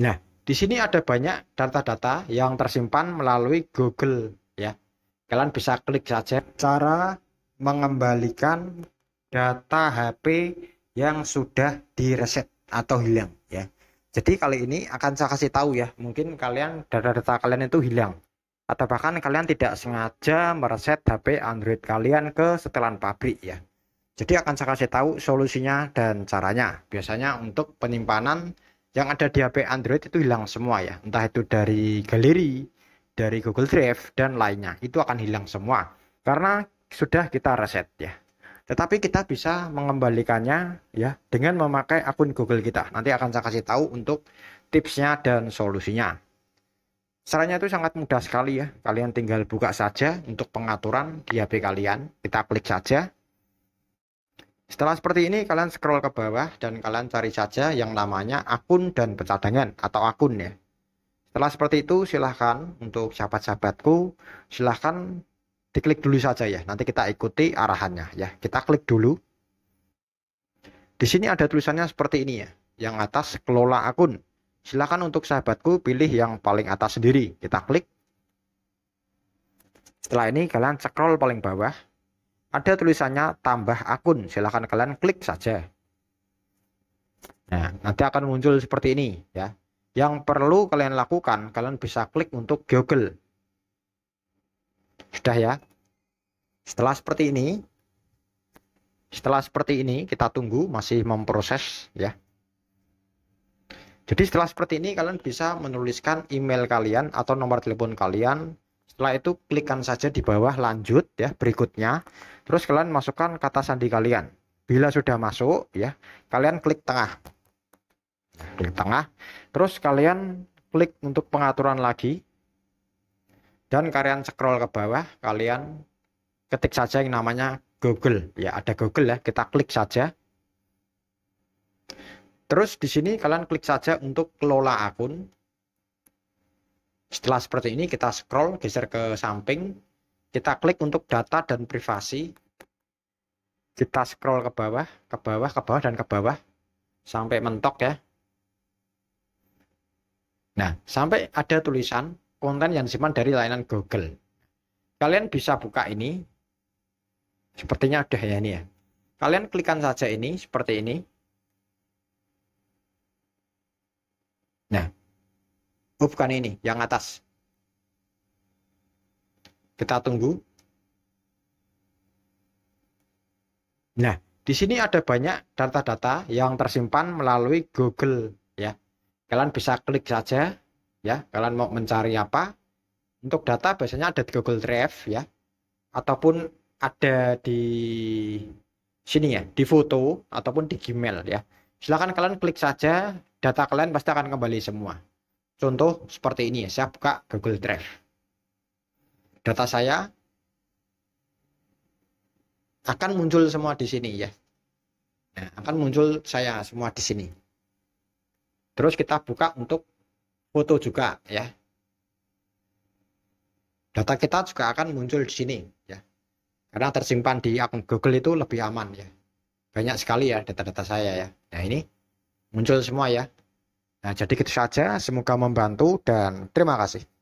Nah, di sini ada banyak data-data yang tersimpan melalui Google ya. Kalian bisa klik saja cara mengembalikan data HP yang sudah direset atau hilang ya. Jadi kali ini akan saya kasih tahu ya, mungkin kalian data-data kalian itu hilang atau bahkan kalian tidak sengaja mereset HP Android kalian ke setelan pabrik ya. Jadi akan saya kasih tahu solusinya dan caranya. Biasanya untuk penyimpanan yang ada di HP Android itu hilang semua ya entah itu dari galeri dari Google Drive dan lainnya itu akan hilang semua karena sudah kita reset ya tetapi kita bisa mengembalikannya ya dengan memakai akun Google kita nanti akan saya kasih tahu untuk tipsnya dan solusinya Caranya itu sangat mudah sekali ya. Kalian tinggal buka saja untuk pengaturan di HP kalian. Kita klik saja. Setelah seperti ini, kalian scroll ke bawah dan kalian cari saja yang namanya akun dan pencadangan atau akun ya. Setelah seperti itu, silahkan untuk sahabat-sahabatku, silahkan diklik dulu saja ya. Nanti kita ikuti arahannya ya. Kita klik dulu. Di sini ada tulisannya seperti ini ya. Yang atas kelola akun. Silahkan untuk sahabatku pilih yang paling atas sendiri. Kita klik. Setelah ini kalian scroll paling bawah ada tulisannya tambah akun. Silahkan kalian klik saja. Nah, nanti akan muncul seperti ini ya. Yang perlu kalian lakukan, kalian bisa klik untuk Google. Sudah ya. Setelah seperti ini, setelah seperti ini kita tunggu masih memproses ya. Jadi setelah seperti ini kalian bisa menuliskan email kalian atau nomor telepon kalian setelah itu klikkan saja di bawah lanjut ya berikutnya. Terus kalian masukkan kata sandi kalian. Bila sudah masuk ya, kalian klik tengah. Klik tengah. Terus kalian klik untuk pengaturan lagi. Dan kalian scroll ke bawah, kalian ketik saja yang namanya Google. Ya, ada Google ya, kita klik saja. Terus di sini kalian klik saja untuk kelola akun. Setelah seperti ini kita scroll geser ke samping, kita klik untuk data dan privasi. Kita scroll ke bawah, ke bawah, ke bawah dan ke bawah sampai mentok ya. Nah, sampai ada tulisan konten yang disimpan dari layanan Google. Kalian bisa buka ini. Sepertinya ada ya ini ya. Kalian klikkan saja ini seperti ini. Nah, Oh, bukan ini, yang atas. Kita tunggu. Nah, di sini ada banyak data-data yang tersimpan melalui Google ya. Kalian bisa klik saja ya, kalian mau mencari apa. Untuk data biasanya ada di Google Drive ya. Ataupun ada di sini ya, di foto ataupun di Gmail ya. Silakan kalian klik saja, data kalian pasti akan kembali semua. Contoh seperti ini ya, saya buka Google Drive. Data saya akan muncul semua di sini ya. Nah, akan muncul saya semua di sini. Terus kita buka untuk foto juga ya. Data kita juga akan muncul di sini ya. Karena tersimpan di akun Google itu lebih aman ya. Banyak sekali ya data-data saya ya. Nah, ini muncul semua ya. Nah, jadi gitu saja, semoga membantu dan terima kasih.